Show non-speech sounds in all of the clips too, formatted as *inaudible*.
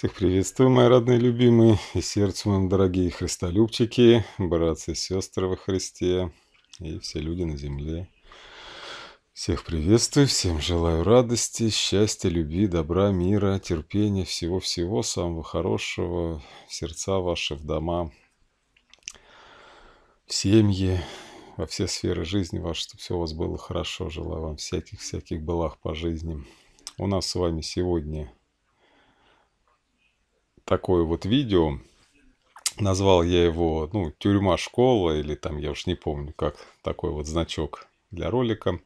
Всех приветствую, мои родные любимые, и сердцу моим дорогие христолюбчики, братцы и сестры во Христе, и все люди на земле. Всех приветствую, всем желаю радости, счастья, любви, добра, мира, терпения, всего-всего самого хорошего в сердца ваши, в дома, в семьи, во все сферы жизни вашей, чтобы все у вас было хорошо. Желаю вам всяких-всяких благ по жизни. У нас с вами сегодня такое вот видео. Назвал я его, ну, тюрьма, школа, или там, я уж не помню, как такой вот значок для ролика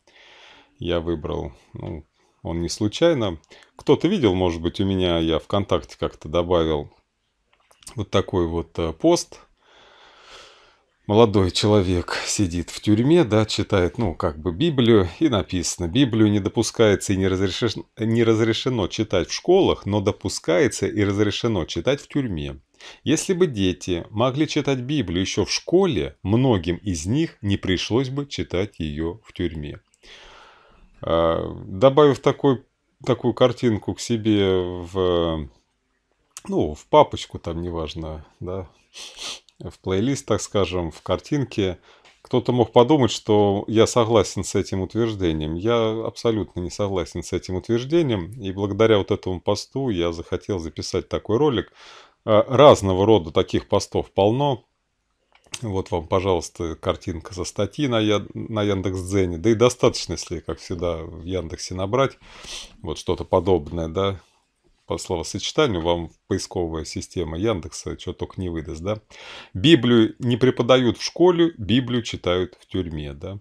я выбрал. Ну, он не случайно. Кто-то видел, может быть, у меня, я ВКонтакте как-то добавил вот такой вот э, пост молодой человек сидит в тюрьме, да, читает, ну, как бы Библию, и написано, Библию не допускается и не разрешено, не разрешено читать в школах, но допускается и разрешено читать в тюрьме. Если бы дети могли читать Библию еще в школе, многим из них не пришлось бы читать ее в тюрьме. А, добавив такой, такую картинку к себе в, ну, в папочку, там неважно, да, в плейлист, так скажем, в картинке, кто-то мог подумать, что я согласен с этим утверждением. Я абсолютно не согласен с этим утверждением. И благодаря вот этому посту я захотел записать такой ролик. А, разного рода таких постов полно. Вот вам, пожалуйста, картинка со статьи на, Я... на Яндекс.Дзене. Да и достаточно, если, как всегда, в Яндексе набрать вот что-то подобное, да, по словосочетанию вам поисковая система Яндекса что только не выдаст, да? Библию не преподают в школе, Библию читают в тюрьме, да?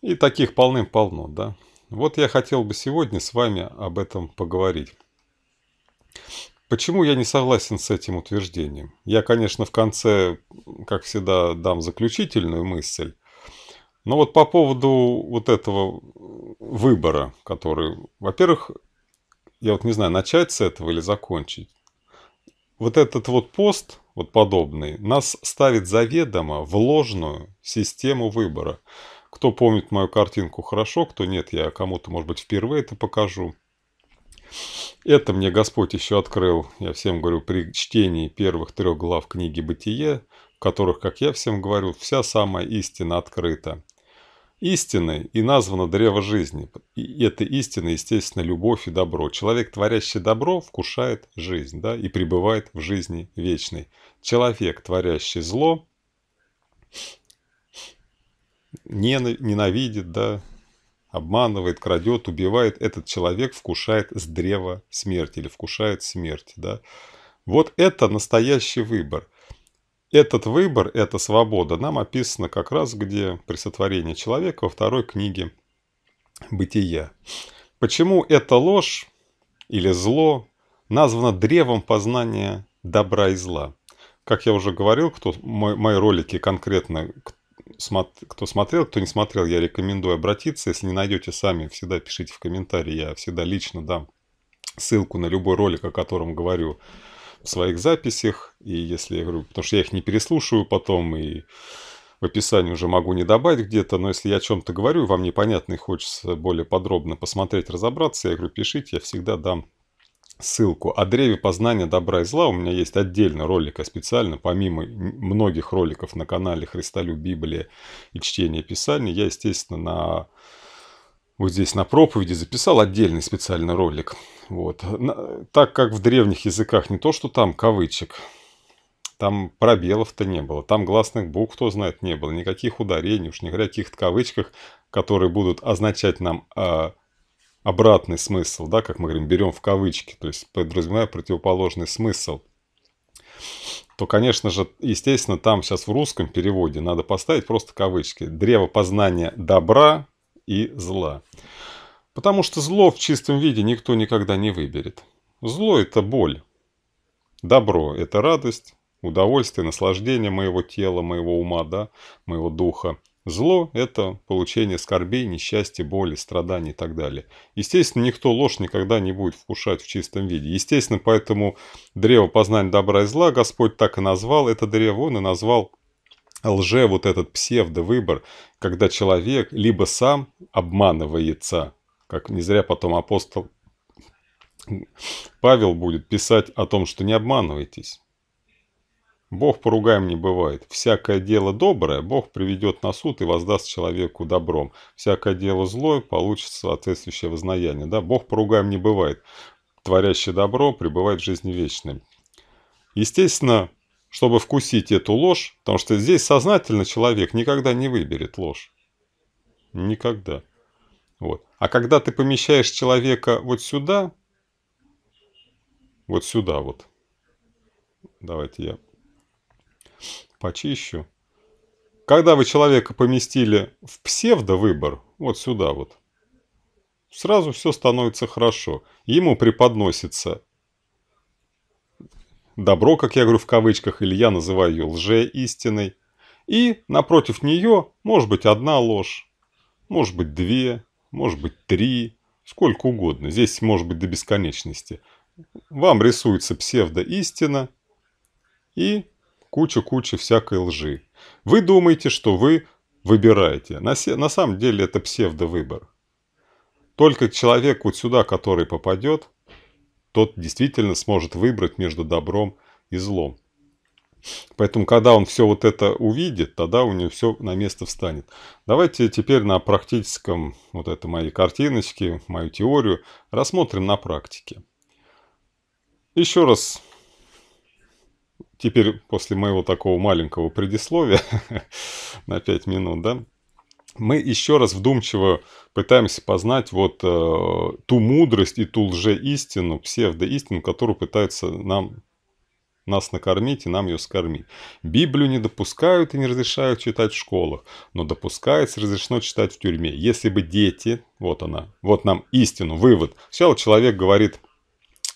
И таких полным-полно, да? Вот я хотел бы сегодня с вами об этом поговорить. Почему я не согласен с этим утверждением? Я, конечно, в конце, как всегда, дам заключительную мысль. Но вот по поводу вот этого выбора, который, во-первых, я вот не знаю, начать с этого или закончить. Вот этот вот пост, вот подобный, нас ставит заведомо в ложную систему выбора. Кто помнит мою картинку хорошо, кто нет, я кому-то, может быть, впервые это покажу. Это мне Господь еще открыл, я всем говорю, при чтении первых трех глав книги «Бытие», в которых, как я всем говорю, вся самая истина открыта истиной и названо древо жизни. И это истина, естественно, любовь и добро. Человек, творящий добро, вкушает жизнь да, и пребывает в жизни вечной. Человек, творящий зло, ненавидит, да, обманывает, крадет, убивает. Этот человек вкушает с древа смерти или вкушает смерть. Да. Вот это настоящий выбор – этот выбор, эта свобода нам описана как раз где при сотворении человека во второй книге «Бытия». Почему эта ложь или зло названо древом познания добра и зла? Как я уже говорил, кто мой, мои ролики конкретно, кто смотрел, кто не смотрел, я рекомендую обратиться. Если не найдете сами, всегда пишите в комментарии, я всегда лично дам ссылку на любой ролик, о котором говорю в своих записях. И если я говорю, потому что я их не переслушиваю потом и в описании уже могу не добавить где-то, но если я о чем-то говорю, вам непонятно и хочется более подробно посмотреть, разобраться, я говорю, пишите, я всегда дам ссылку. О древе познания добра и зла у меня есть отдельно ролик, а специально, помимо многих роликов на канале Христолю Библия и чтение Писания, я, естественно, на вот здесь на проповеди записал отдельный специальный ролик. Вот. Так как в древних языках не то, что там кавычек, там пробелов-то не было, там гласных букв, кто знает, не было, никаких ударений, уж не говоря о каких-то кавычках, которые будут означать нам э, обратный смысл, да, как мы говорим, берем в кавычки, то есть подразумевая противоположный смысл то, конечно же, естественно, там сейчас в русском переводе надо поставить просто кавычки. Древо познания добра, и зла. Потому что зло в чистом виде никто никогда не выберет. Зло – это боль. Добро – это радость, удовольствие, наслаждение моего тела, моего ума, да, моего духа. Зло – это получение скорбей, несчастья, боли, страданий и так далее. Естественно, никто ложь никогда не будет вкушать в чистом виде. Естественно, поэтому древо познания добра и зла Господь так и назвал это древо, он и назвал лже вот этот псевдовыбор, когда человек либо сам обманывается, как не зря потом апостол Павел будет писать о том, что не обманывайтесь. Бог поругаем не бывает. Всякое дело доброе Бог приведет на суд и воздаст человеку добром. Всякое дело злое получится соответствующее вознаяние. Да? Бог поругаем не бывает. Творящее добро пребывает в жизни вечной. Естественно, чтобы вкусить эту ложь, потому что здесь сознательно человек никогда не выберет ложь. Никогда. Вот. А когда ты помещаешь человека вот сюда, вот сюда вот, давайте я почищу. Когда вы человека поместили в псевдовыбор, вот сюда вот, сразу все становится хорошо. Ему преподносится добро, как я говорю в кавычках, или я называю ее лже-истиной, и напротив нее может быть одна ложь, может быть две, может быть три, сколько угодно. Здесь может быть до бесконечности. Вам рисуется псевдоистина и куча-куча всякой лжи. Вы думаете, что вы выбираете. На, се... на самом деле это псевдовыбор. Только человек вот сюда, который попадет, тот действительно сможет выбрать между добром и злом. Поэтому, когда он все вот это увидит, тогда у него все на место встанет. Давайте теперь на практическом, вот это мои картиночки, мою теорию, рассмотрим на практике. Еще раз, теперь после моего такого маленького предисловия, *laughs* на 5 минут, да, мы еще раз вдумчиво пытаемся познать вот э, ту мудрость и ту лжеистину, псевдоистину, которую пытаются нам, нас накормить и нам ее скормить. Библию не допускают и не разрешают читать в школах, но допускается разрешено читать в тюрьме. Если бы дети, вот она, вот нам истину, вывод. Сначала человек говорит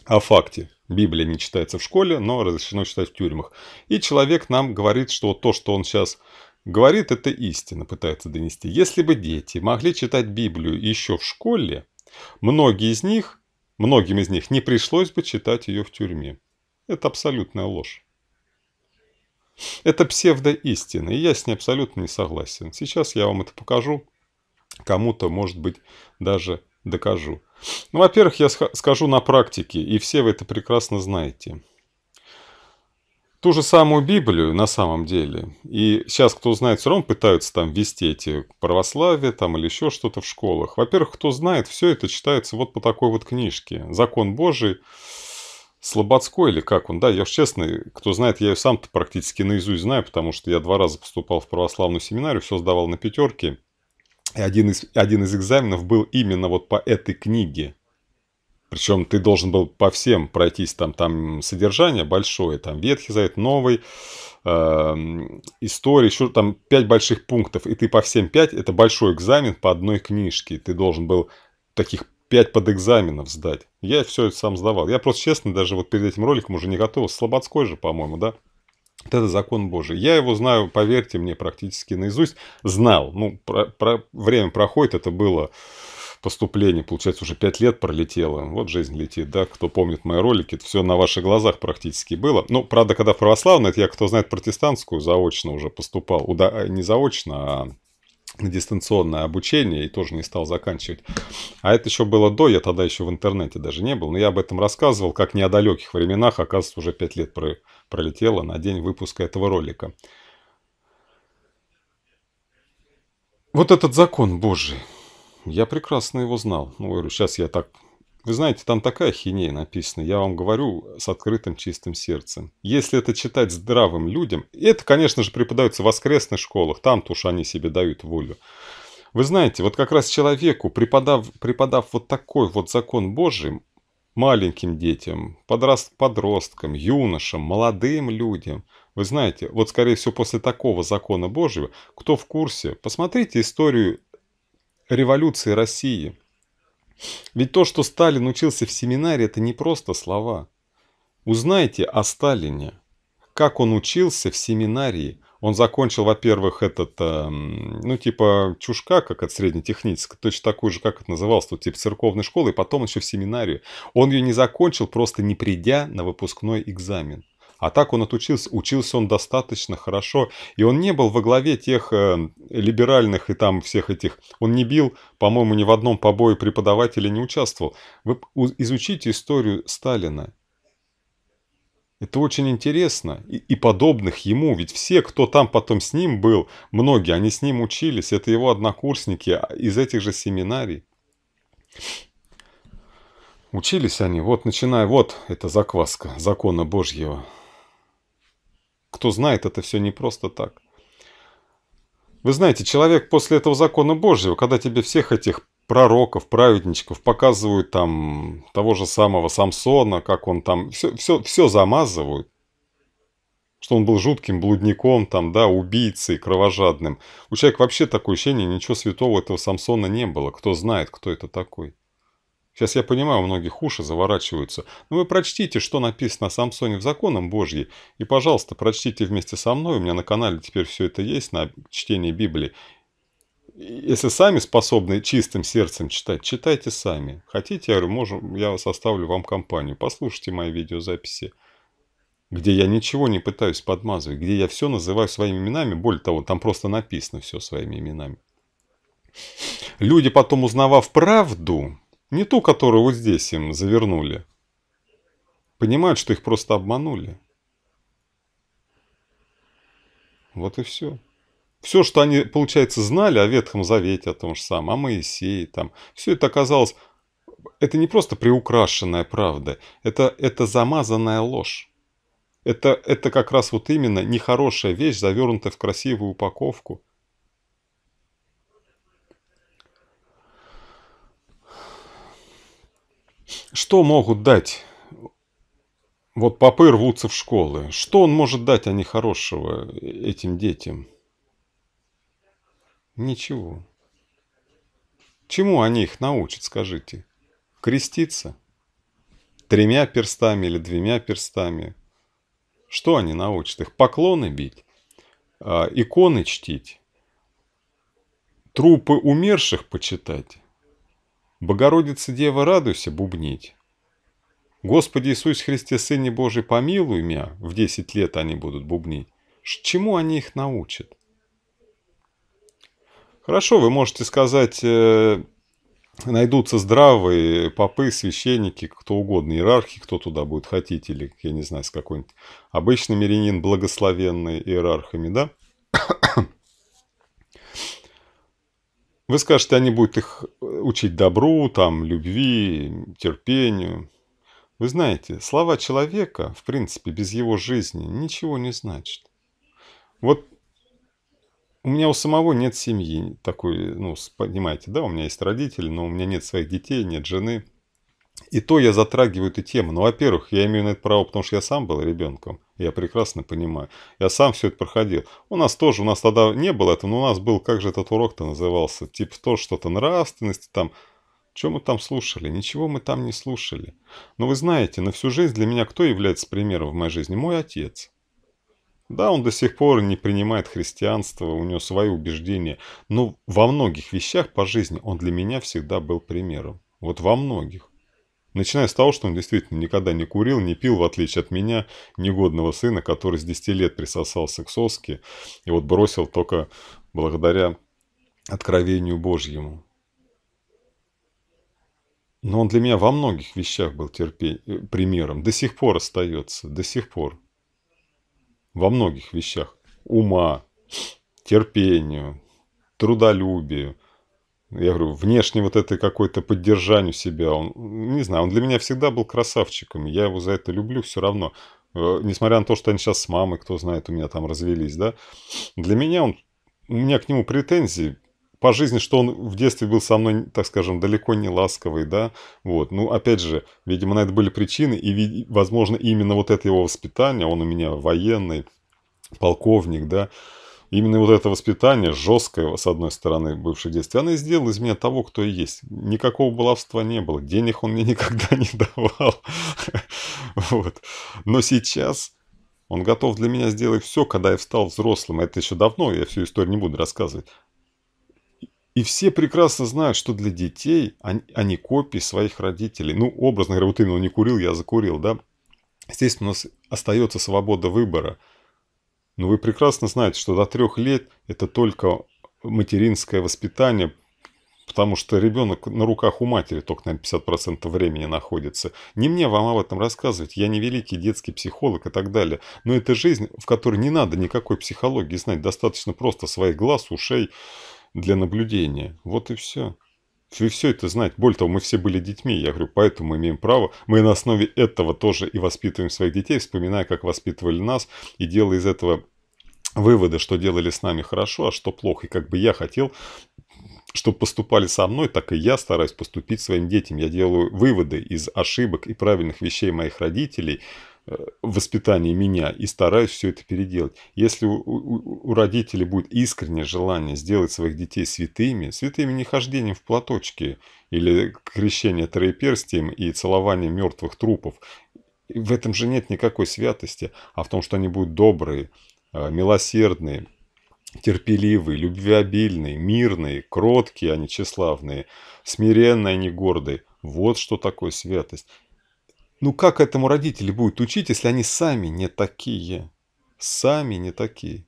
о факте, Библия не читается в школе, но разрешено читать в тюрьмах. И человек нам говорит, что вот то, что он сейчас Говорит, это истина, пытается донести. Если бы дети могли читать Библию еще в школе, многие из них, многим из них не пришлось бы читать ее в тюрьме. Это абсолютная ложь. Это псевдоистина, и я с ней абсолютно не согласен. Сейчас я вам это покажу, кому-то, может быть, даже докажу. Ну, во-первых, я скажу на практике, и все вы это прекрасно знаете ту же самую Библию на самом деле. И сейчас, кто знает, все равно пытаются там вести эти православия там или еще что-то в школах. Во-первых, кто знает, все это читается вот по такой вот книжке. Закон Божий, Слободской или как он, да, я уж честно, кто знает, я сам-то практически наизусть знаю, потому что я два раза поступал в православную семинарию, все сдавал на пятерки. И один из, один из экзаменов был именно вот по этой книге. Причем ты должен был по всем пройтись, там, там содержание большое, там Ветхий Завет, Новый, э, эм, история, еще там пять больших пунктов. И ты по всем пять, это большой экзамен по одной книжке. Ты должен был таких пять подэкзаменов сдать. Я все это сам сдавал. Я просто, честно, даже вот перед этим роликом уже не готовился. Слободской же, по-моему, да? Вот это закон Божий. Я его знаю, поверьте мне, практически наизусть. Знал. Ну, про, про, время проходит, это было поступления, получается, уже 5 лет пролетело. Вот жизнь летит, да, кто помнит мои ролики, это все на ваших глазах практически было. Ну, правда, когда православный, это я, кто знает, протестантскую заочно уже поступал. Уда... Э, не заочно, а на дистанционное обучение и тоже не стал заканчивать. А это еще было до, я тогда еще в интернете даже не был, но я об этом рассказывал, как не о далеких временах, оказывается, уже 5 лет про... пролетело на день выпуска этого ролика. Вот этот закон Божий, я прекрасно его знал. Ну, говорю, сейчас я так... Вы знаете, там такая хинея написана, я вам говорю с открытым чистым сердцем. Если это читать здравым людям, это, конечно же, преподается в воскресных школах, там-то уж они себе дают волю. Вы знаете, вот как раз человеку, преподав, преподав вот такой вот закон Божий, маленьким детям, подраст, подросткам, юношам, молодым людям. Вы знаете, вот скорее всего после такого закона Божьего, кто в курсе, посмотрите историю революции России. Ведь то, что Сталин учился в семинаре, это не просто слова. Узнайте о Сталине. Как он учился в семинарии. Он закончил, во-первых, этот, эм, ну, типа, чушка, как от среднетехнической, точно такую же, как это называлось, тут, типа, церковной школы, и потом еще в семинарию. Он ее не закончил, просто не придя на выпускной экзамен. А так он отучился, учился он достаточно хорошо. И он не был во главе тех э, либеральных и там всех этих. Он не бил, по-моему, ни в одном побое преподавателя не участвовал. Вы изучите историю Сталина. Это очень интересно. И, и подобных ему. Ведь все, кто там потом с ним был, многие, они с ним учились. Это его однокурсники а, из этих же семинарий. Учились они, вот начиная, вот это закваска закона Божьего кто знает, это все не просто так. Вы знаете, человек после этого закона Божьего, когда тебе всех этих пророков, праведничков показывают там того же самого Самсона, как он там, все, все, все замазывают, что он был жутким блудником, там, да, убийцей, кровожадным. У человека вообще такое ощущение, ничего святого этого Самсона не было. Кто знает, кто это такой. Сейчас я понимаю, у многих уши заворачиваются, но ну вы прочтите, что написано о Самсоне в Законом Божье, и, пожалуйста, прочтите вместе со мной, у меня на канале теперь все это есть, на чтение Библии. Если сами способны чистым сердцем читать, читайте сами. Хотите, я говорю, можем, я составлю вам компанию, послушайте мои видеозаписи, где я ничего не пытаюсь подмазывать, где я все называю своими именами, более того, там просто написано все своими именами. Люди потом, узнавав правду, не ту, которую вот здесь им завернули. Понимают, что их просто обманули. Вот и все. Все, что они, получается, знали о Ветхом Завете, о том же самом, о Моисее, там, все это оказалось... Это не просто приукрашенная правда, это, это замазанная ложь. Это, это как раз вот именно нехорошая вещь, завернутая в красивую упаковку – Что могут дать? Вот попы рвутся в школы. Что он может дать они а хорошего э, этим детям? Ничего. Чему они их научат, скажите? Креститься? Тремя перстами или двумя перстами? Что они научат их? Поклоны бить? А, иконы чтить? Трупы умерших почитать? Богородица Дева, радуйся, бубнить. Господи Иисус Христе, Сыне Божий, помилуй меня, в 10 лет они будут бубнить. Чему они их научат? Хорошо, вы можете сказать, э, найдутся здравые попы, священники, кто угодно, иерархи, кто туда будет хотеть, или, я не знаю, с какой-нибудь обычный мирянин, благословенный иерархами, да? Вы скажете, они будут их э, учить добру, там, любви, терпению. Вы знаете, слова человека, в принципе, без его жизни ничего не значат. Вот у меня у самого нет семьи такой, ну, понимаете, да, у меня есть родители, но у меня нет своих детей, нет жены – и то я затрагиваю эту тему. Ну, во-первых, я имею на это право, потому что я сам был ребенком. Я прекрасно понимаю. Я сам все это проходил. У нас тоже, у нас тогда не было этого, но у нас был, как же этот урок-то назывался? Типа то что-то нравственности там. Что мы там слушали? Ничего мы там не слушали. Но вы знаете, на всю жизнь для меня кто является примером в моей жизни? Мой отец. Да, он до сих пор не принимает христианство, у него свои убеждения, но во многих вещах по жизни он для меня всегда был примером. Вот во многих. Начиная с того, что он действительно никогда не курил, не пил, в отличие от меня, негодного сына, который с 10 лет присосался к соске и вот бросил только благодаря откровению Божьему. Но он для меня во многих вещах был терпе... Э, примером. До сих пор остается, до сих пор. Во многих вещах. Ума, терпению, трудолюбию, я говорю, внешне вот этой какой-то поддержанию себя. Он, не знаю, он для меня всегда был красавчиком. Я его за это люблю все равно. Э, несмотря на то, что они сейчас с мамой, кто знает, у меня там развелись, да. Для меня он, у меня к нему претензии по жизни, что он в детстве был со мной, так скажем, далеко не ласковый, да, вот, ну, опять же, видимо, на это были причины, и, возможно, именно вот это его воспитание, он у меня военный, полковник, да, Именно вот это воспитание, жесткое, с одной стороны, бывшей детстве, оно и сделало из меня того, кто и есть. Никакого баловства не было, денег он мне *laughs* никогда не давал. *laughs* Вот. Но сейчас он готов для меня сделать все, когда я встал взрослым. Это еще давно, я всю историю не буду рассказывать. И все прекрасно знают, что для детей они, они копии своих родителей. Ну, образно говоря, вот именно он не курил, я закурил, да. Естественно, у нас остается свобода выбора – но ну, вы прекрасно знаете, что до трех лет это только материнское воспитание, потому что ребенок на руках у матери только, наверное, 50% времени находится. Не мне вам об этом рассказывать, я не великий детский психолог и так далее, но это жизнь, в которой не надо никакой психологии знать, достаточно просто своих глаз, ушей для наблюдения. Вот и все. Все, все это знать. Более того, мы все были детьми, я говорю, поэтому мы имеем право. Мы на основе этого тоже и воспитываем своих детей, вспоминая, как воспитывали нас, и делая из этого выводы, что делали с нами хорошо, а что плохо. И как бы я хотел, чтобы поступали со мной, так и я стараюсь поступить своим детям. Я делаю выводы из ошибок и правильных вещей моих родителей – Э, воспитание меня и стараюсь все это переделать. Если у, у, у родителей будет искреннее желание сделать своих детей святыми, святыми не хождением в платочке или крещение троеперстием и целование мертвых трупов, в этом же нет никакой святости, а в том, что они будут добрые, э, милосердные, терпеливые, любвеобильные, мирные, кроткие, а не тщеславные, смиренные, а не гордые. Вот что такое святость. Ну как этому родители будут учить, если они сами не такие? Сами не такие.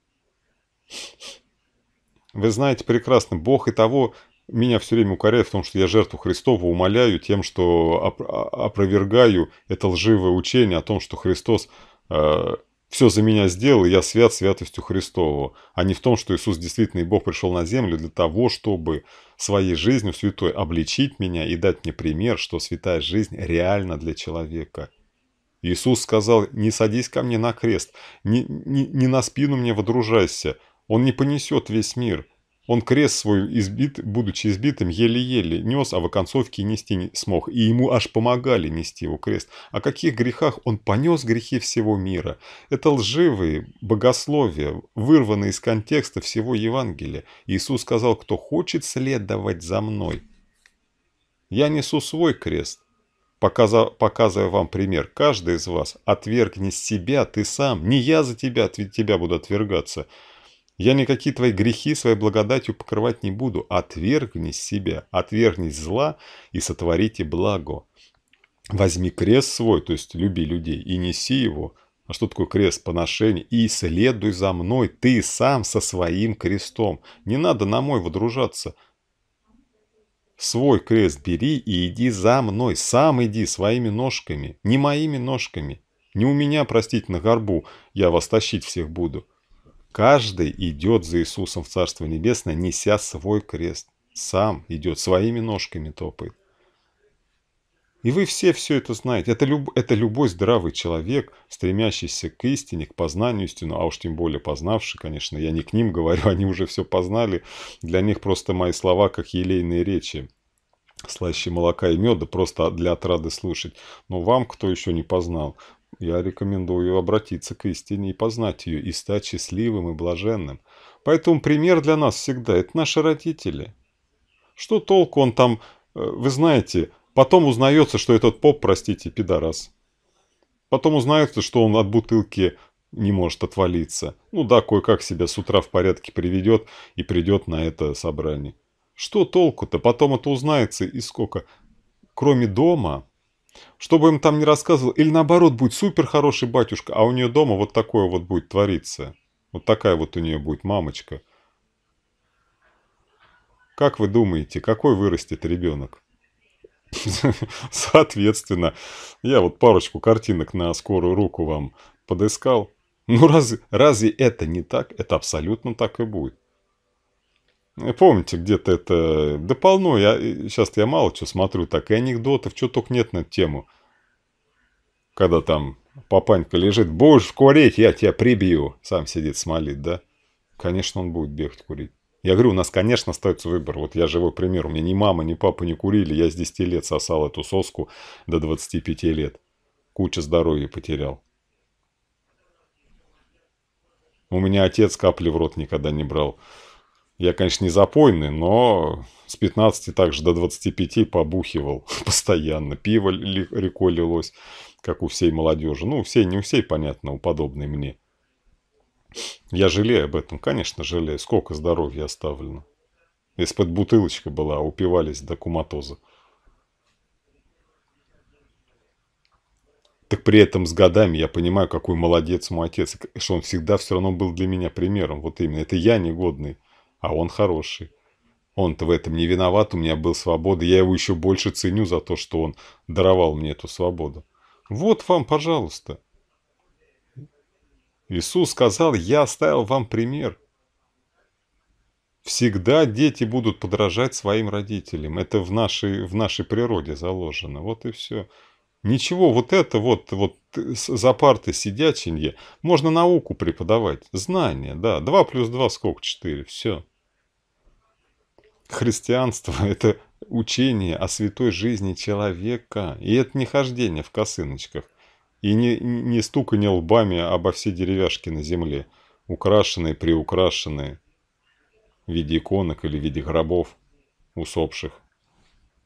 Вы знаете прекрасно, Бог и того меня все время укоряет в том, что я жертву Христову умоляю тем, что а, опровергаю это лживое учение о том, что Христос э, все за меня сделал, и я свят святостью Христову, а не в том, что Иисус действительно и Бог пришел на землю для того, чтобы своей жизнью святой обличить меня и дать мне пример, что святая жизнь реальна для человека. Иисус сказал, не садись ко мне на крест, не, не, не на спину мне водружайся, он не понесет весь мир – он крест свой, избит, будучи избитым, еле-еле нес, а в оконцовке нести не смог. И ему аж помогали нести его крест. О каких грехах он понес грехи всего мира? Это лживые богословия, вырванные из контекста всего Евангелия. Иисус сказал, кто хочет следовать за мной. Я несу свой крест. Показа, показывая вам пример, каждый из вас отвергни себя, ты сам, не я за тебя, тебя буду отвергаться. Я никакие твои грехи своей благодатью покрывать не буду. Отвергнись себя, отвергнись зла и сотворите благо. Возьми крест свой, то есть люби людей, и неси его. А что такое крест? Поношение. И следуй за мной, ты сам со своим крестом. Не надо на мой водружаться. Свой крест бери и иди за мной. Сам иди своими ножками, не моими ножками. Не у меня, простите, на горбу я вас тащить всех буду. Каждый идет за Иисусом в Царство Небесное, неся свой крест. Сам идет, своими ножками топает. И вы все все это знаете. Это, люб, это любой здравый человек, стремящийся к истине, к познанию истину, а уж тем более познавший, конечно. Я не к ним говорю, *laughs* они уже все познали. Для них просто мои слова, как елейные речи. Слаще молока и меда, просто для отрады слушать. Но вам, кто еще не познал, я рекомендую обратиться к истине и познать ее, и стать счастливым и блаженным. Поэтому пример для нас всегда – это наши родители. Что толку он там, э, вы знаете, потом узнается, что этот поп, простите, пидорас. Потом узнается, что он от бутылки не может отвалиться. Ну да, кое-как себя с утра в порядке приведет и придет на это собрание. Что толку-то? Потом это узнается и сколько. Кроме дома, чтобы им там не рассказывал, или наоборот, будет супер хороший батюшка, а у нее дома вот такое вот будет твориться. Вот такая вот у нее будет мамочка. Как вы думаете, какой вырастет ребенок? *laughs* Соответственно, я вот парочку картинок на скорую руку вам подыскал. Ну разве, разве это не так? Это абсолютно так и будет. Э, помните, где-то это... Да полно, я... Э, сейчас-то я мало что смотрю, так и анекдотов, что только нет на эту тему. Когда там папанька лежит, будешь курить, я тебя прибью. Сам сидит, смолит, да? Конечно, он будет бегать курить. Я говорю, у нас, конечно, остается выбор. Вот я живой пример. У меня ни мама, ни папа не курили. Я с 10 лет сосал эту соску до 25 лет. Куча здоровья потерял. У меня отец капли в рот никогда не брал. Я, конечно, не запойный, но с 15 также до 25 побухивал *laughs* постоянно. Пиво рекой лилось, как у всей молодежи. Ну, у всей, не у всей, понятно, у подобной мне. Я жалею об этом, конечно, жалею. Сколько здоровья оставлено. Если под бутылочка была, а упивались до куматоза. Так при этом с годами я понимаю, какой молодец мой отец, что он всегда все равно был для меня примером. Вот именно, это я негодный а он хороший. Он-то в этом не виноват, у меня был свобода, я его еще больше ценю за то, что он даровал мне эту свободу. Вот вам, пожалуйста. Иисус сказал, я оставил вам пример. Всегда дети будут подражать своим родителям. Это в нашей, в нашей природе заложено. Вот и все. Ничего, вот это вот, вот за партой сидяченье можно науку преподавать. Знания, да. два плюс два сколько? 4. Все. Христианство – это учение о святой жизни человека. И это не хождение в косыночках. И не, не стуканье лбами обо все деревяшки на земле, украшенные, приукрашенные в виде иконок или в виде гробов усопших,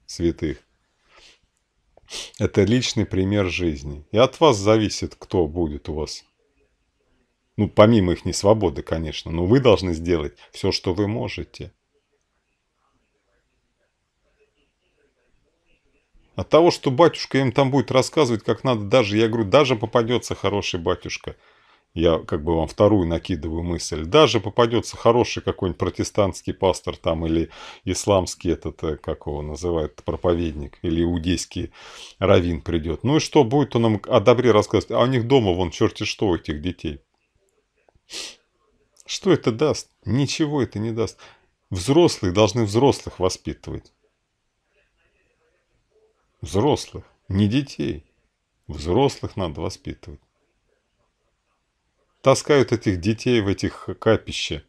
святых. Это личный пример жизни. И от вас зависит, кто будет у вас. Ну, помимо их несвободы, конечно. Но вы должны сделать все, что вы можете. От того, что батюшка им там будет рассказывать, как надо даже, я говорю, даже попадется хороший батюшка. Я как бы вам вторую накидываю мысль. Даже попадется хороший какой-нибудь протестантский пастор там или исламский этот, э, как его называют, проповедник или иудейский раввин придет. Ну и что будет он нам о добре рассказывать? А у них дома вон черти что у этих детей. Что это даст? Ничего это не даст. Взрослые должны взрослых воспитывать. Взрослых, не детей. Взрослых надо воспитывать. Таскают этих детей в этих капища.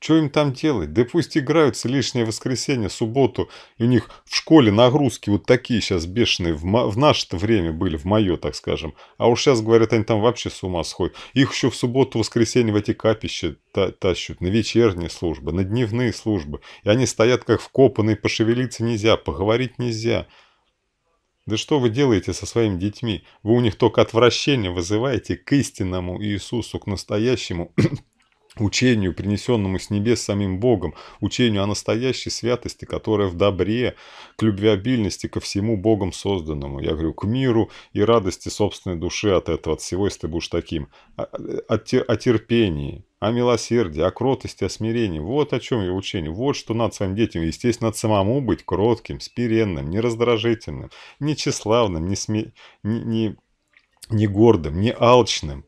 Что им там делать? Да пусть играются лишнее воскресенье, субботу. И у них в школе нагрузки вот такие сейчас бешеные. В, в наше-то время были, в мое, так скажем. А уж сейчас, говорят, они там вообще с ума сходят. Их еще в субботу, воскресенье в эти капища та тащут. На вечерние службы, на дневные службы. И они стоят как вкопанные, пошевелиться нельзя, поговорить нельзя. Да что вы делаете со своими детьми? Вы у них только отвращение вызываете к истинному Иисусу, к настоящему *clears throat* учению, принесенному с небес самим Богом, учению о настоящей святости, которая в добре, к любвеобильности, ко всему Богом созданному. Я говорю, к миру и радости собственной души от этого, от всего, если ты будешь таким. А, э, о, о, о терпении, о милосердии, о кротости, о смирении. Вот о чем его учение. Вот что надо своим детям. Естественно, надо самому быть кротким, спиренным, нераздражительным, не тщеславным, не, сме... не, не, не гордым, не алчным.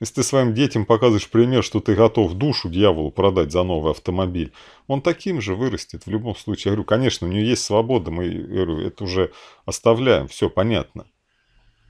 Если ты своим детям показываешь пример, что ты готов душу дьяволу продать за новый автомобиль, он таким же вырастет в любом случае. Я говорю, конечно, у него есть свобода, мы говорю, это уже оставляем, все понятно.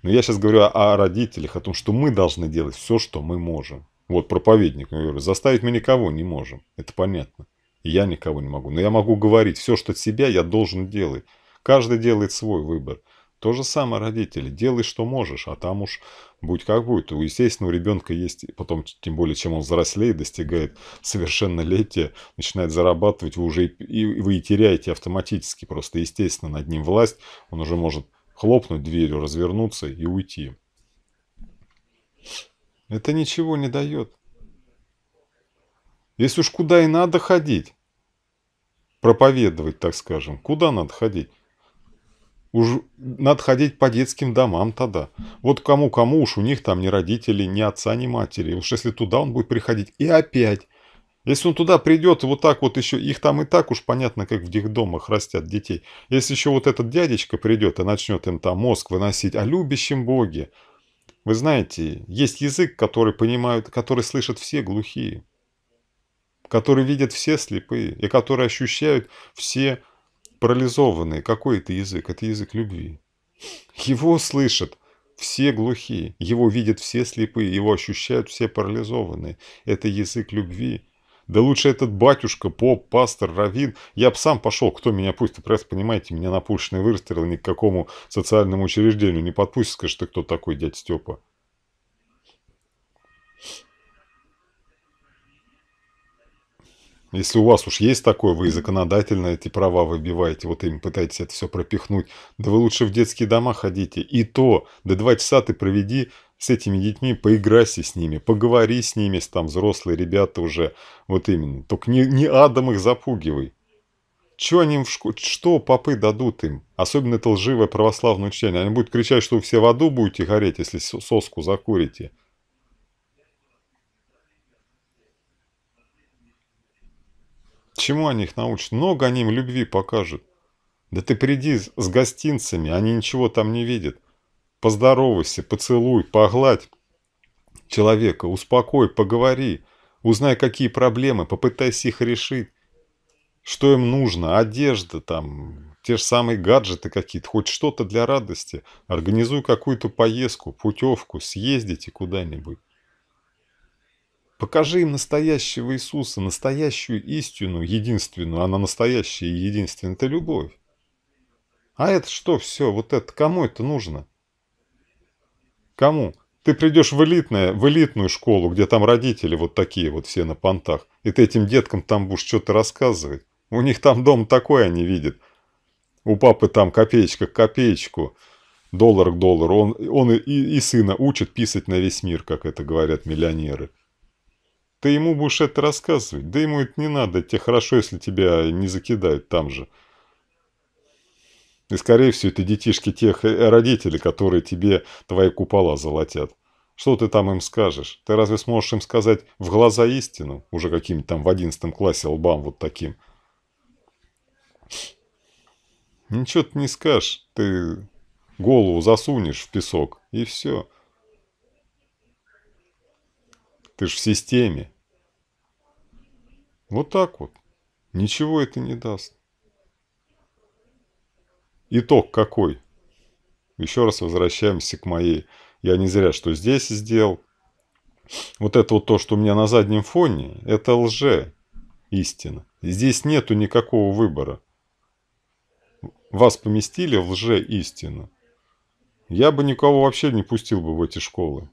Но я сейчас говорю о родителях, о том, что мы должны делать все, что мы можем. Вот проповедник, говорю, заставить мы никого не можем, это понятно. И я никого не могу. Но я могу говорить, все, что от себя, я должен делать. Каждый делает свой выбор. То же самое родители. Делай, что можешь, а там уж будь как будет. У ну, естественно, у ребенка есть, потом, тем более, чем он взрослеет, достигает совершеннолетия, начинает зарабатывать, вы уже и, вы и теряете автоматически, просто естественно над ним власть. Он уже может хлопнуть дверью, развернуться и уйти. Это ничего не дает. Если уж куда и надо ходить, проповедовать, так скажем, куда надо ходить? Уж надо ходить по детским домам тогда. Вот кому-кому уж у них там ни родители, ни отца, ни матери. Уж если туда он будет приходить. И опять. Если он туда придет вот так вот еще, их там и так уж понятно, как в детдомах растят детей. Если еще вот этот дядечка придет и начнет им там мозг выносить о любящем Боге, вы знаете, есть язык, который понимают, который слышат все глухие, который видят все слепые и который ощущают все парализованные. Какой это язык? Это язык любви. Его слышат все глухие, его видят все слепые, его ощущают все парализованные. Это язык любви, да лучше этот батюшка, поп, пастор, раввин. Я б сам пошел, кто меня пустит. просто понимаете, меня напущенный выстрел ни к какому социальному учреждению не подпустит. Скажешь, ты кто такой, дядь Степа? Если у вас уж есть такое, вы законодательно эти права выбиваете, вот им пытаетесь это все пропихнуть, да вы лучше в детские дома ходите. И то, да два часа ты проведи с этими детьми, поиграйся с ними, поговори с ними, там взрослые ребята уже, вот именно. Только не, не адом их запугивай. Что они им в школе, что попы дадут им? Особенно это лживое православное учение. Они будут кричать, что вы все в аду будете гореть, если соску закурите. Чему они их научат? Много они им любви покажут. Да ты приди с гостинцами, они ничего там не видят. Поздоровайся, поцелуй, погладь человека, успокой, поговори, узнай, какие проблемы, попытайся их решить. Что им нужно? Одежда, там, те же самые гаджеты какие-то, хоть что-то для радости. Организуй какую-то поездку, путевку, съездите куда-нибудь. Покажи им настоящего Иисуса, настоящую истину, единственную, она настоящая и единственная, это любовь. А это что все, вот это, кому это нужно? Кому? Ты придешь в, элитное, в элитную школу, где там родители вот такие вот все на понтах, и ты этим деткам там будешь что-то рассказывать. У них там дом такой они видят. У папы там копеечка к копеечку, доллар к доллару. Он, он и, и сына учит писать на весь мир, как это говорят миллионеры. Ты ему будешь это рассказывать. Да ему это не надо. Тебе хорошо, если тебя не закидают там же. И, скорее всего, это детишки тех э, родителей, которые тебе твои купола золотят. Что ты там им скажешь? Ты разве сможешь им сказать в глаза истину? Уже каким-то там в одиннадцатом классе лбам вот таким. Ничего ты не скажешь. Ты голову засунешь в песок, и все. Ты ж в системе. Вот так вот. Ничего это не даст. Итог какой? Еще раз возвращаемся к моей. Я не зря что здесь сделал. Вот это вот то, что у меня на заднем фоне, это лже истина. Здесь нету никакого выбора. Вас поместили в лже истину. Я бы никого вообще не пустил бы в эти школы.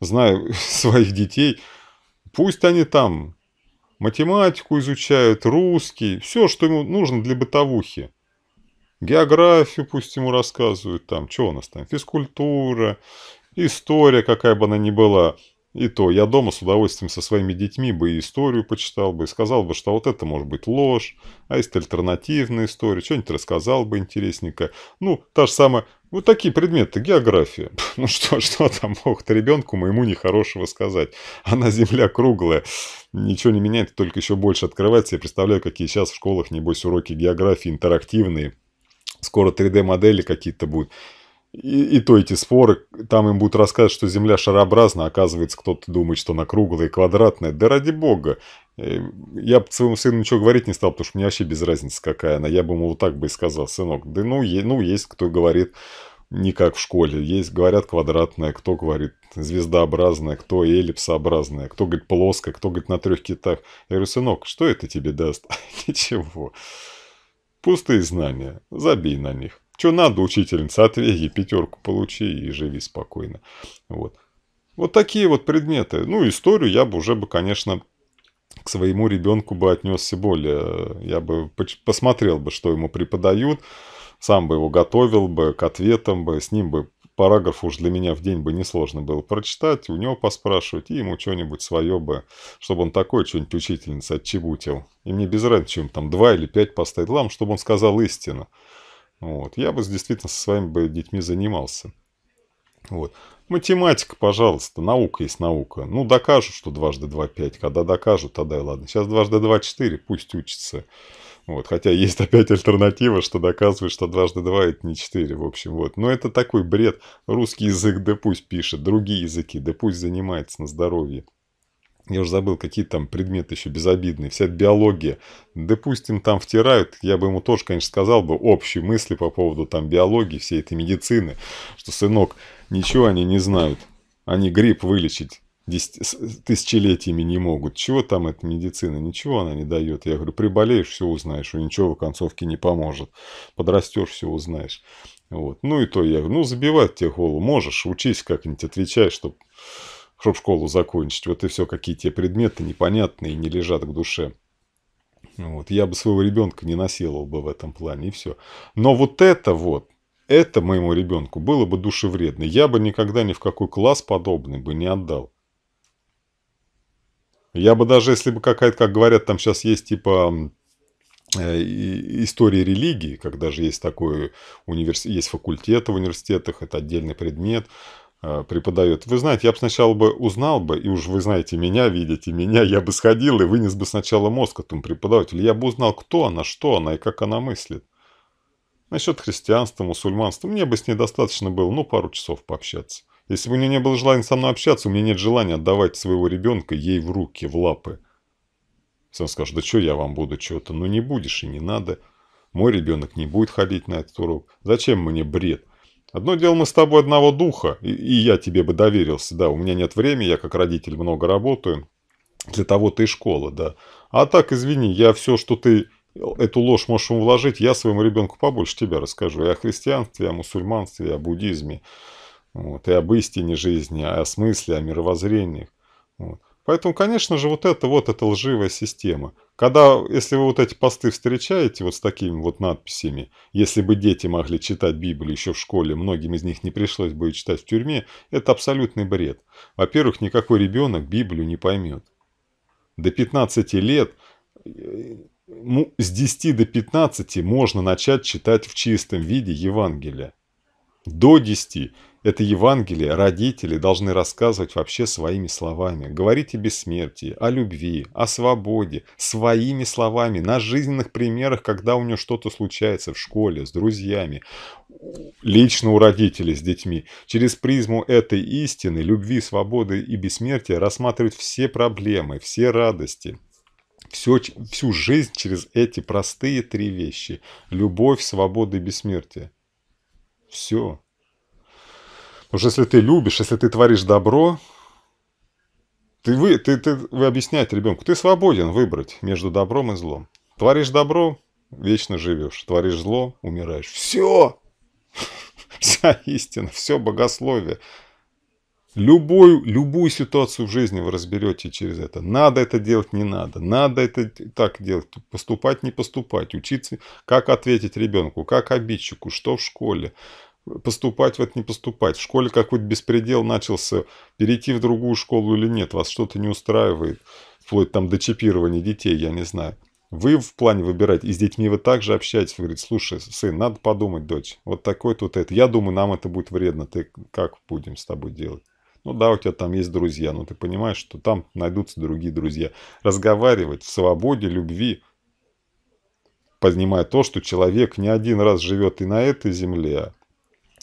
Знаю *laughs* своих детей. Пусть они там математику изучают, русский, все, что ему нужно для бытовухи. Географию пусть ему рассказывают там, что у нас там, физкультура, история, какая бы она ни была. И то, я дома с удовольствием со своими детьми бы и историю почитал бы, и сказал бы, что вот это может быть ложь, а есть альтернативная история, что-нибудь рассказал бы интересненько. Ну, та же самая, вот такие предметы, география. *laughs* Ну что, что там мог-то ребенку моему нехорошего сказать? Она земля круглая, ничего не меняет, только еще больше открывается. Я представляю, какие сейчас в школах, небось, уроки географии интерактивные, скоро 3D-модели какие-то будут. И, и то эти споры, там им будут рассказывать, что Земля шарообразна, оказывается, кто-то думает, что она круглая и квадратная. Да ради бога. Э, я бы своему сыну ничего говорить не стал, потому что мне вообще без разницы, какая она. Я бы ему вот так бы и сказал, сынок, да ну, ну есть кто говорит не как в школе. Есть, говорят, квадратная, кто говорит звездообразная, кто эллипсообразная, кто говорит плоская, кто говорит на трех китах. Я говорю, сынок, что это тебе даст? *laughs* Ничего. Пустые знания. Забей на них. Что надо, учительница, отвеги, пятерку получи и живи спокойно. Вот. Вот такие вот предметы. Ну, историю я бы уже бы, конечно, к своему ребенку бы отнесся более. Э, я бы посмотрел бы, что ему преподают, сам бы его готовил бы к ответам бы, с ним бы Параграф уж для меня в день бы несложно было прочитать, у него поспрашивать, и ему что-нибудь свое бы, чтобы он такой что-нибудь учительница отчебутил. И мне без разницы, чем там два или пять поставить, главное, чтобы он сказал истину. Вот. Я бы действительно со своими бы детьми занимался. Вот. Математика, пожалуйста, наука есть наука. Ну, докажут, что дважды два пять. Когда докажут, тогда и ладно. Сейчас дважды два четыре, пусть учится. Вот, хотя есть *laughs* опять альтернатива, что доказывает, что дважды два это не четыре, в общем, вот. Но это такой бред. Русский язык да пусть пишет, другие языки да пусть занимается на здоровье. Я уже забыл, какие там предметы еще безобидные. Вся эта биология. Допустим, там втирают. Я бы ему тоже, конечно, сказал бы общие мысли по поводу там биологии, всей этой медицины. Что, сынок, ничего они не знают. Они грипп вылечить тысячелетиями не могут. Чего там эта медицина? Ничего она не дает. Я говорю, приболеешь, все узнаешь. И ничего в концовке не поможет. Подрастешь, все узнаешь. Вот. Ну и то я говорю, ну забивать тебе голову можешь, учись как-нибудь, отвечай, чтобы чтоб школу закончить. Вот и все, какие те предметы непонятные не лежат к душе. Вот. Я бы своего ребенка не насиловал бы в этом плане, и все. Но вот это вот, это моему ребенку было бы душевредно. Я бы никогда ни в какой класс подобный бы не отдал. Я бы даже, если бы какая-то, как говорят, там сейчас есть типа э, истории религии, когда же есть такой универс... есть факультет в университетах, это отдельный предмет, э, преподает. Вы знаете, я бы сначала бы узнал бы, и уж вы знаете меня, видите меня, я бы сходил и вынес бы сначала мозг этому преподавателю. Я бы узнал, кто она, что она и как она мыслит. Насчет христианства, мусульманства, мне бы с ней достаточно было, ну, пару часов пообщаться. Если бы у нее не было желания со мной общаться, у меня нет желания отдавать своего ребенка ей в руки, в лапы. Сам скажет, да что я вам буду чего-то? Ну не будешь и не надо. Мой ребенок не будет ходить на этот урок. Зачем мне бред? Одно дело, мы с тобой одного духа, и, и я тебе бы доверился, да, у меня нет времени, я как родитель много работаю, для того ты и школа, да. А так, извини, я все, что ты эту ложь можешь вложить, я своему ребенку побольше тебя расскажу. Я о христианстве, о мусульманстве, о буддизме, вот, и об истине жизни, о смысле, о мировоззрениях. Вот. Поэтому, конечно же, вот это вот эта лживая система. Когда, если вы вот эти посты встречаете вот с такими вот надписями, если бы дети могли читать Библию еще в школе, многим из них не пришлось бы ее читать в тюрьме, это абсолютный бред. Во-первых, никакой ребенок Библию не поймет. До 15 лет, э, ну, с 10 до 15 можно начать читать в чистом виде Евангелие. До 10. Это Евангелие родители должны рассказывать вообще своими словами. Говорить о бессмертии, о любви, о свободе, своими словами, на жизненных примерах, когда у нее что-то случается в школе, с друзьями, лично у родителей с детьми. Через призму этой истины, любви, свободы и бессмертия рассматривать все проблемы, все радости, все, всю жизнь через эти простые три вещи. Любовь, свобода и бессмертие. Все. Потому что если ты любишь, если ты творишь добро, ты, вы, ты, ты, вы объясняете ребенку, ты свободен выбрать между добром и злом. Творишь добро, вечно живешь. Творишь зло, умираешь. Все! *laughs* Вся истина, все богословие. Любую, любую ситуацию в жизни вы разберете через это. Надо это делать, не надо. Надо это так делать. Поступать, не поступать. Учиться, как ответить ребенку, как обидчику, что в школе. Поступать вот не поступать. В школе какой-то беспредел начался. Перейти в другую школу или нет. Вас что-то не устраивает. Вплоть там до чипирования детей, я не знаю. Вы в плане выбирать, и с детьми вы также общаетесь, вы говорите, слушай, сын, надо подумать, дочь, вот такой-то вот это. Я думаю, нам это будет вредно, ты как будем с тобой делать? Ну да, у тебя там есть друзья, но ты понимаешь, что там найдутся другие друзья. Разговаривать в свободе, любви, поднимая то, что человек не один раз живет и на этой земле,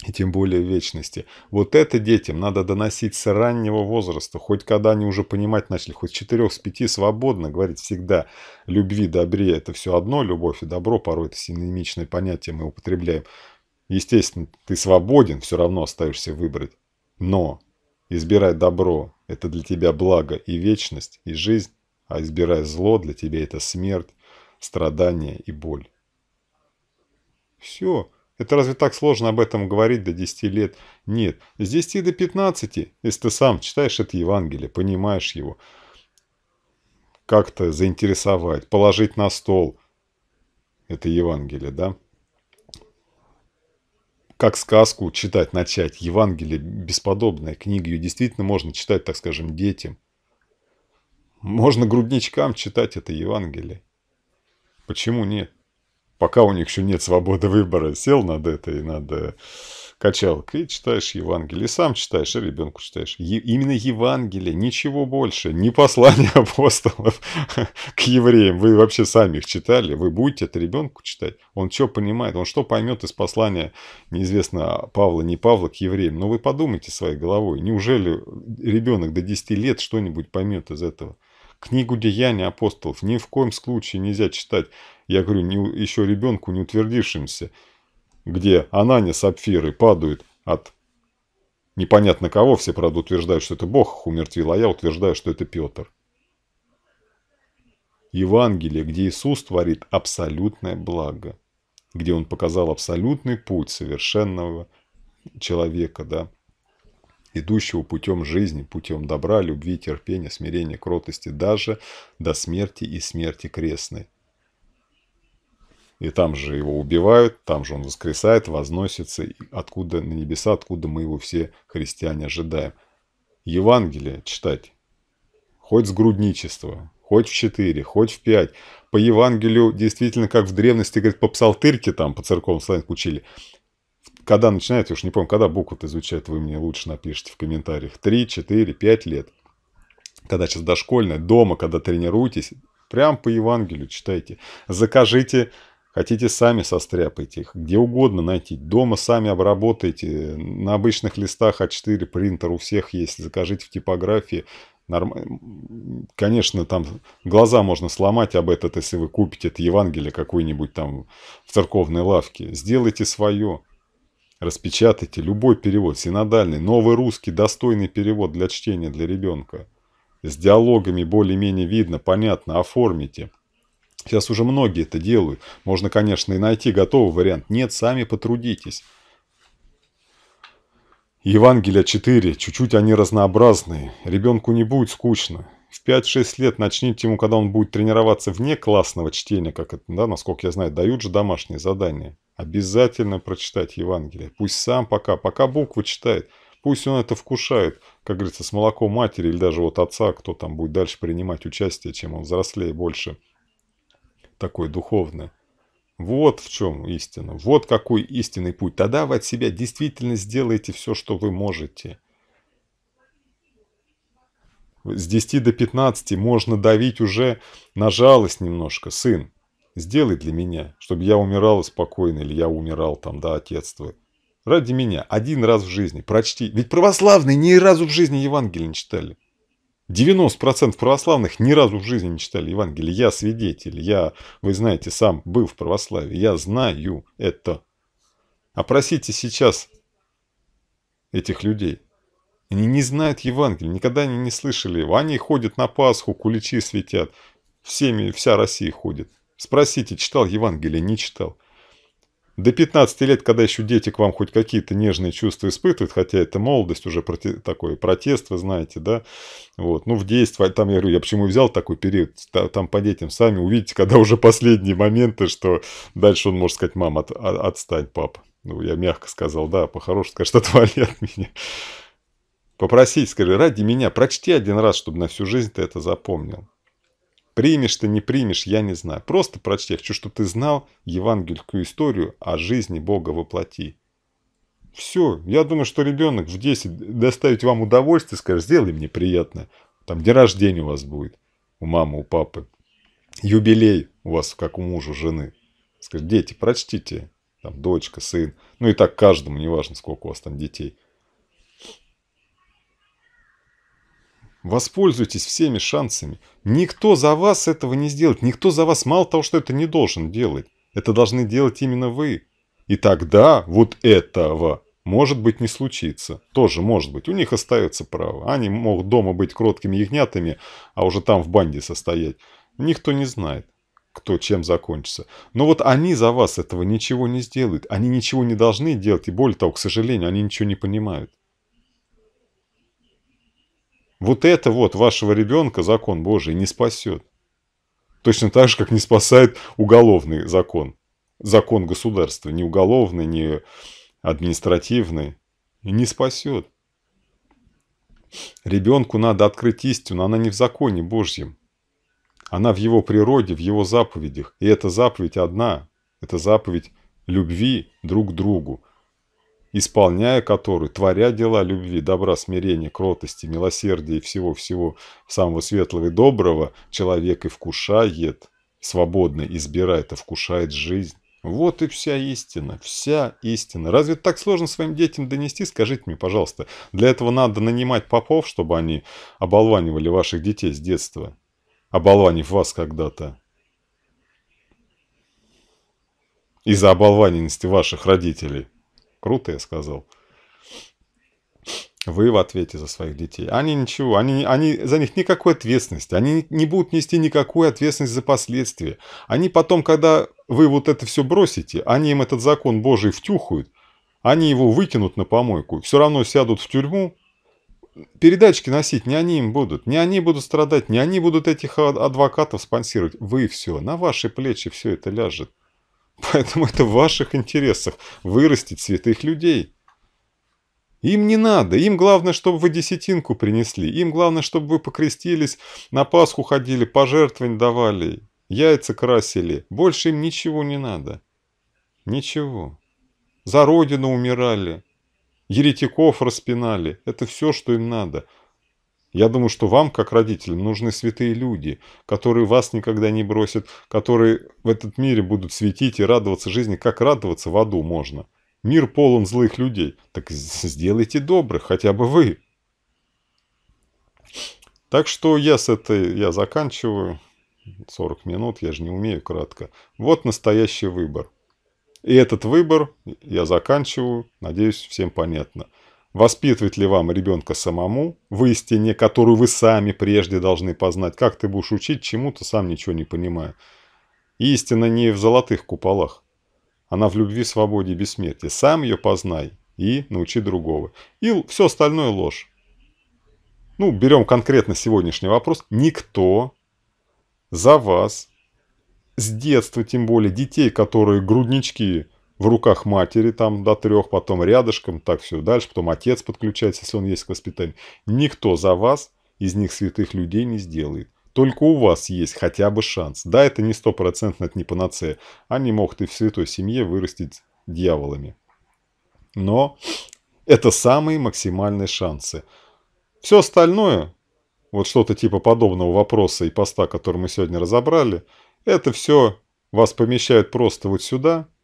и тем более в вечности. Вот это детям надо доносить с раннего возраста, хоть когда они уже понимать начали, хоть с четырех, с пяти свободно говорить всегда. Любви, добре – это все одно, любовь и добро, порой это синонимичное понятие мы употребляем. Естественно, ты свободен, все равно остаешься выбрать. Но Избирай добро – это для тебя благо и вечность, и жизнь, а избирай зло – для тебя это смерть, страдание и боль. Все. Это разве так сложно об этом говорить до 10 лет? Нет, с 10 до 15, если ты сам читаешь это Евангелие, понимаешь его, как-то заинтересовать, положить на стол – это Евангелие, да? как сказку читать начать. Евангелие бесподобная книга. Ее действительно можно читать, так скажем, детям. Можно грудничкам читать это Евангелие. Почему нет? Пока у них еще нет свободы выбора. Сел над это и надо э, качалок и читаешь Евангелие. И сам читаешь, а и ребенку читаешь. Е именно Евангелие, ничего больше. Не послание *laughs* апостолов к евреям. Вы вообще сами их читали. Вы будете это ребенку читать. Он что понимает? Он что поймет из послания, неизвестно, Павла, не Павла, к евреям? Но ну, вы подумайте своей головой. Неужели ребенок до 10 лет что-нибудь поймет из этого? Книгу «Деяния апостолов» ни в коем случае нельзя читать. Я говорю, не, еще ребенку, не утвердившимся где Анани сапфиры падают от непонятно кого, все, правда, утверждают, что это Бог умертвил, а я утверждаю, что это Петр. Евангелие, где Иисус творит абсолютное благо, где Он показал абсолютный путь совершенного человека, да, идущего путем жизни, путем добра, любви, терпения, смирения, кротости, даже до смерти и смерти крестной. И там же его убивают, там же он воскресает, возносится, откуда на небеса, откуда мы его все христиане ожидаем. Евангелие читать, хоть с грудничества, хоть в 4, хоть в 5. По Евангелию действительно, как в древности, говорит, по псалтырке там, по церковным славянам учили. Когда начинаете, уж не помню, когда букву изучать, вы мне лучше напишите в комментариях. 3, 4, 5 лет. Когда сейчас дошкольная, дома, когда тренируетесь, прям по Евангелию читайте. Закажите Хотите, сами состряпайте их. Где угодно найти. Дома сами обработайте. На обычных листах А4 принтер у всех есть. Закажите в типографии. Норм... Конечно, там глаза можно сломать об этот, если вы купите это Евангелие какой-нибудь там в церковной лавке. Сделайте свое. Распечатайте любой перевод, синодальный, новый русский, достойный перевод для чтения для ребенка. С диалогами более-менее видно, понятно, оформите. Сейчас уже многие это делают. Можно, конечно, и найти готовый вариант. Нет, сами потрудитесь. Евангелия 4. Чуть-чуть они разнообразные. Ребенку не будет скучно. В 5-6 лет начните ему, когда он будет тренироваться вне классного чтения, как это, да, насколько я знаю, дают же домашние задания. Обязательно прочитать Евангелие. Пусть сам пока, пока буквы читает. Пусть он это вкушает, как говорится, с молоком матери или даже вот отца, кто там будет дальше принимать участие, чем он взрослее больше такой духовное. Вот в чем истина, вот какой истинный путь. Тогда вы от себя действительно сделаете все, что вы можете. С 10 до 15 можно давить уже на жалость немножко. Сын, сделай для меня, чтобы я умирал спокойно, или я умирал там, да, отец твой. Ради меня, один раз в жизни, прочти. Ведь православные ни разу в жизни Евангелие не читали. 90% православных ни разу в жизни не читали Евангелие. Я свидетель, я, вы знаете, сам был в православии, я знаю это. Опросите сейчас этих людей. Они не знают Евангелие, никогда они не слышали его. Они ходят на Пасху, куличи светят. Всеми, вся Россия ходит. Спросите, читал Евангелие, не читал. До 15 лет, когда еще дети к вам хоть какие-то нежные чувства испытывают, хотя это молодость, уже проте такой протест, вы знаете, да, вот, ну, в действии, там, я говорю, я почему взял такой период, там по детям сами увидите, *laughs* когда уже последние моменты, что дальше он может сказать, мам, от, от, а, отстань, пап, ну, я мягко сказал, да, по-хорошему, скажет, отвали от меня. Попросить, скажи, ради меня, прочти один раз, чтобы на всю жизнь ты это запомнил. Примешь ты, не примешь, я не знаю. Просто прочти. Я хочу, чтобы ты знал евангельскую историю о жизни Бога воплоти. Все. Я думаю, что ребенок в 10 доставить вам удовольствие, скажет, сделай мне приятное. Там день рождения у вас будет. У мамы, у папы. Юбилей у вас, как у мужа, жены. Скажет, дети, прочтите. Там дочка, сын. Ну и так каждому, неважно, сколько у вас там детей. Воспользуйтесь всеми шансами. Никто за вас этого не сделает. Никто за вас мало того, что это не должен делать. Это должны делать именно вы. И тогда вот этого может быть не случится. Тоже может быть. У них остается право. Они могут дома быть кроткими ягнятами, а уже там в банде состоять. Никто не знает, кто чем закончится. Но вот они за вас этого ничего не сделают. Они ничего не должны делать. И более того, к сожалению, они ничего не понимают. Вот это вот вашего ребенка закон Божий не спасет. Точно так же, как не спасает уголовный закон. Закон государства, не уголовный, не административный, не спасет. Ребенку надо открыть истину, она не в законе Божьем. Она в его природе, в его заповедях. И эта заповедь одна. Это заповедь любви друг к другу, исполняя который, творя дела любви, добра, смирения, кротости, милосердия и всего-всего самого светлого и доброго, человек и вкушает, свободно избирает и вкушает жизнь. Вот и вся истина, вся истина. Разве так сложно своим детям донести, скажите мне, пожалуйста. Для этого надо нанимать попов, чтобы они оболванивали ваших детей с детства, оболванив вас когда-то. Из-за оболваненности ваших родителей. Круто, я сказал. Вы в ответе за своих детей. Они ничего, они, они за них никакой ответственности. Они не будут нести никакую ответственность за последствия. Они потом, когда вы вот это все бросите, они им этот закон Божий втюхают, они его выкинут на помойку, все равно сядут в тюрьму. Передачки носить не они им будут, не они будут страдать, не они будут этих а, адвокатов спонсировать. Вы все, на ваши плечи все это ляжет. *laughs* Поэтому это в ваших интересах вырастить святых людей. Им не надо, им главное, чтобы вы десятинку принесли, им главное, чтобы вы покрестились, на Пасху ходили, пожертвования давали, яйца красили. Больше им ничего не надо. Ничего. За родину умирали, еретиков распинали. Это все, что им надо. Я думаю, что вам, как родителям, нужны святые люди, которые вас никогда не бросят, которые в этот мире будут светить и радоваться жизни, как радоваться в аду можно. Мир полон злых людей. Так сделайте добрых, хотя бы вы. Так что я с этой, я заканчиваю. 40 минут, я же не умею кратко. Вот настоящий выбор. И этот выбор я заканчиваю, надеюсь, всем понятно. Воспитывать ли вам ребенка самому в истине, которую вы сами прежде должны познать? Как ты будешь учить чему-то, сам ничего не понимая? Истина не в золотых куполах. Она в любви, свободе и бессмертии. Сам ее познай и научи другого. И все остальное ложь. Ну, берем конкретно сегодняшний вопрос. Никто за вас, с детства тем более, детей, которые груднички в руках матери там до трех, потом рядышком, так все дальше, потом отец подключается, если он есть к воспитанию. Никто за вас из них святых людей не сделает. Только у вас есть хотя бы шанс. Да, это не стопроцентно, это не панацея. Они могут и в святой семье вырастить дьяволами. Но это самые максимальные шансы. Все остальное, вот что-то типа подобного вопроса и поста, который мы сегодня разобрали, это все вас помещают просто вот сюда –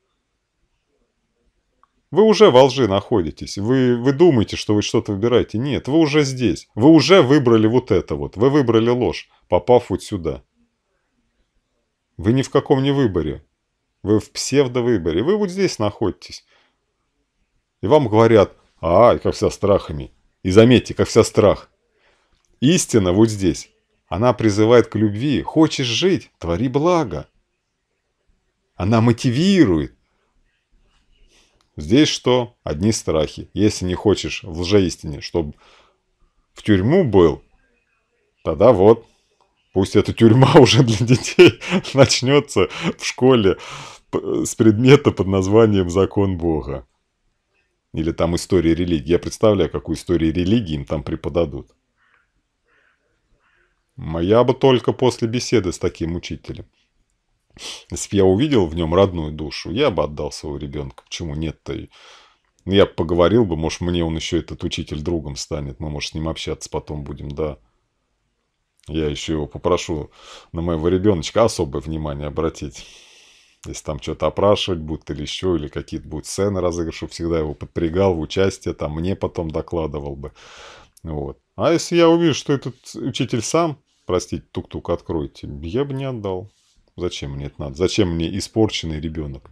вы уже во лжи находитесь. Вы, вы думаете, что вы что-то выбираете. Нет, вы уже здесь. Вы уже выбрали вот это вот. Вы выбрали ложь, попав вот сюда. Вы ни в каком не выборе. Вы в псевдовыборе. Вы вот здесь находитесь. И вам говорят, а, как вся страхами. И заметьте, как вся страх. Истина вот здесь. Она призывает к любви. Хочешь жить? Твори благо. Она мотивирует. Здесь что? Одни страхи. Если не хочешь в лжеистине, чтобы в тюрьму был, тогда вот, пусть эта тюрьма *laughs* уже для детей *laughs* начнется в школе с предмета под названием «Закон Бога». Или там история религии. Я представляю, какую историю религии им там преподадут. Моя бы только после беседы с таким учителем. Если бы я увидел в нем родную душу, я бы отдал своего ребенка. Почему нет-то? Ну, я бы поговорил бы, может, мне он еще этот учитель другом станет. Мы, может, с ним общаться потом будем, да. Я еще его попрошу на моего ребеночка особое внимание обратить. Если там что-то опрашивать будут или еще, или какие-то будут сцены разыгрывать, чтобы всегда его подпрягал в участие, там мне потом докладывал бы. Вот. А если я увижу, что этот учитель сам, простите, тук-тук, откройте, я бы не отдал. Зачем мне это надо? Зачем мне испорченный ребенок?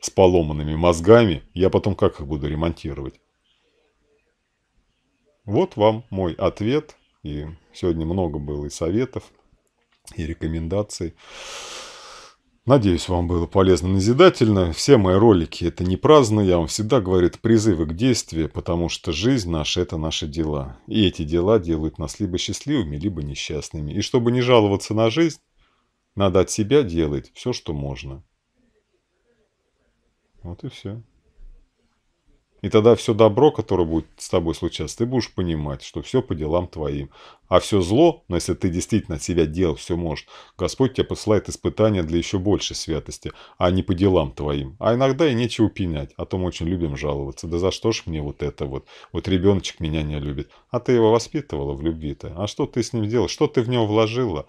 С поломанными мозгами я потом как их буду ремонтировать? Вот вам мой ответ. И сегодня много было и советов, и рекомендаций. Надеюсь, вам было полезно назидательно. Все мои ролики – это не праздно, я вам всегда говорю, это призывы к действию, потому что жизнь наша – это наши дела. И эти дела делают нас либо счастливыми, либо несчастными. И чтобы не жаловаться на жизнь, надо от себя делать все, что можно. Вот и все. И тогда все добро, которое будет с тобой случаться, ты будешь понимать, что все по делам твоим. А все зло, но если ты действительно от себя делал все можешь, Господь тебе посылает испытания для еще большей святости, а не по делам твоим. А иногда и нечего пенять, а то мы очень любим жаловаться. Да за что ж мне вот это вот? Вот ребеночек меня не любит. А ты его воспитывала в любви-то. А что ты с ним сделал? Что ты в него вложила?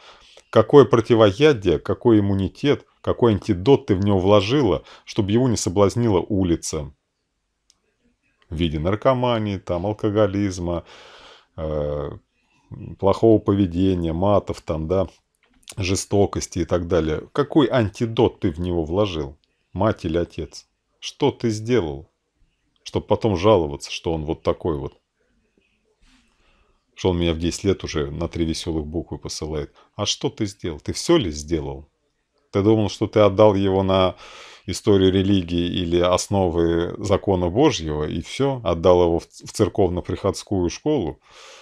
Какое противоядие, какой иммунитет, какой антидот ты в него вложила, чтобы его не соблазнила улица, в виде наркомании, там, алкоголизма, э, плохого поведения, матов, там, да, жестокости и так далее. Какой антидот ты в него вложил? Мать или отец? Что ты сделал? Чтобы потом жаловаться, что он вот такой вот. Что он меня в 10 лет уже на три веселых буквы посылает. А что ты сделал? Ты все ли сделал? Ты думал, что ты отдал его на историю религии или основы закона Божьего, и все, отдал его в церковно-приходскую школу,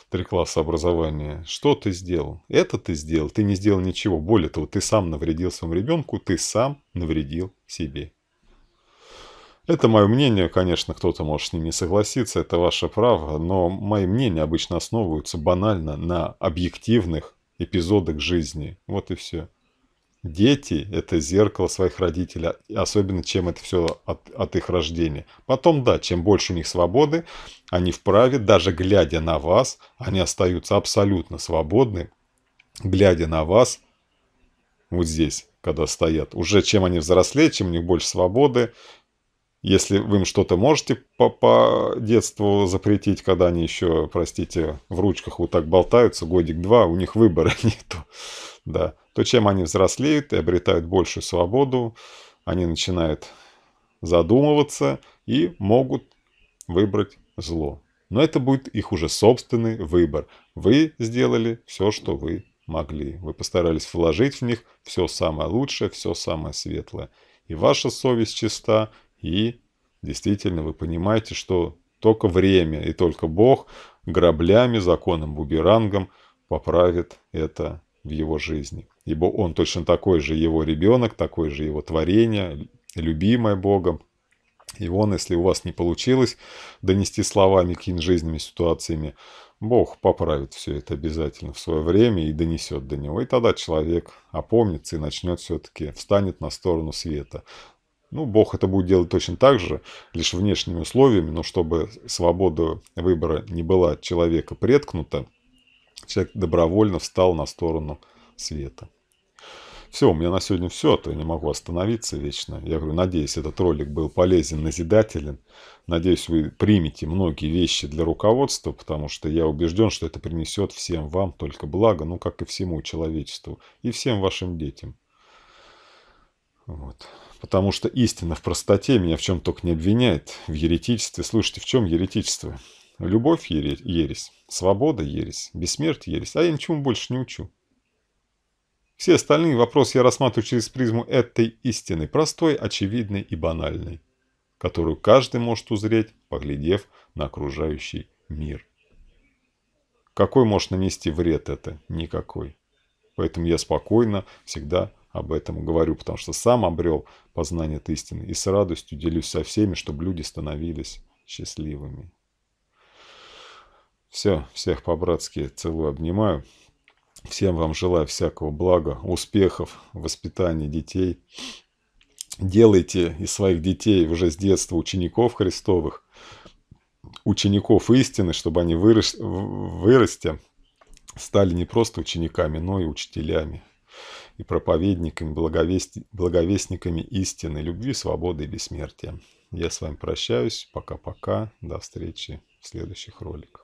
три класса образования, что ты сделал? Это ты сделал, ты не сделал ничего. Более того, ты сам навредил своему ребенку, ты сам навредил себе. Это мое мнение, конечно, кто-то может с ним не согласиться, это ваше право, но мои мнения обычно основываются банально на объективных эпизодах жизни. Вот и все. Дети – это зеркало своих родителей, особенно чем это все от, от их рождения. Потом, да, чем больше у них свободы, они вправе, даже глядя на вас, они остаются абсолютно свободны, глядя на вас, вот здесь, когда стоят. Уже чем они взрослее, чем у них больше свободы, если вы им что-то можете по, по детству запретить, когда они еще, простите, в ручках вот так болтаются, годик-два, у них выбора *laughs* нету. Да то чем они взрослеют и обретают большую свободу, они начинают задумываться и могут выбрать зло. Но это будет их уже собственный выбор. Вы сделали все, что вы могли. Вы постарались вложить в них все самое лучшее, все самое светлое. И ваша совесть чиста, и действительно вы понимаете, что только время и только Бог граблями, законом, буберангом поправит это в его жизни ибо он точно такой же его ребенок, такой же его творение, любимое Богом. И он, если у вас не получилось донести словами какими жизненными ситуациями, Бог поправит все это обязательно в свое время и донесет до него. И тогда человек опомнится и начнет все-таки, встанет на сторону света. Ну, Бог это будет делать точно так же, лишь внешними условиями, но чтобы свобода выбора не была от человека преткнута, человек добровольно встал на сторону света света. Все, у меня на сегодня все, а то я не могу остановиться вечно. Я говорю, надеюсь, этот ролик был полезен, назидателен. Надеюсь, вы примете многие вещи для руководства, потому что я убежден, что это принесет всем вам только благо, ну, как и всему человечеству, и всем вашим детям. Вот. Потому что истина в простоте меня в чем только не обвиняет, в еретичестве. Слушайте, в чем еретичество? Любовь – ересь, свобода – ересь, бессмертие – ересь, а я ничему больше не учу. Все остальные вопросы я рассматриваю через призму этой истины, простой, очевидной и банальной, которую каждый может узреть, поглядев на окружающий мир. Какой может нанести вред это? Никакой. Поэтому я спокойно всегда об этом говорю, потому что сам обрел познание этой истины и с радостью делюсь со всеми, чтобы люди становились счастливыми. Все, всех по-братски целую, обнимаю. Всем вам желаю всякого блага, успехов, воспитания детей. Делайте из своих детей уже с детства учеников Христовых, учеников истины, чтобы они вырос, вырасти, стали не просто учениками, но и учителями, и проповедниками, благовест... благовестниками истины, любви, свободы и бессмертия. Я с вами прощаюсь. Пока-пока. До встречи в следующих роликах.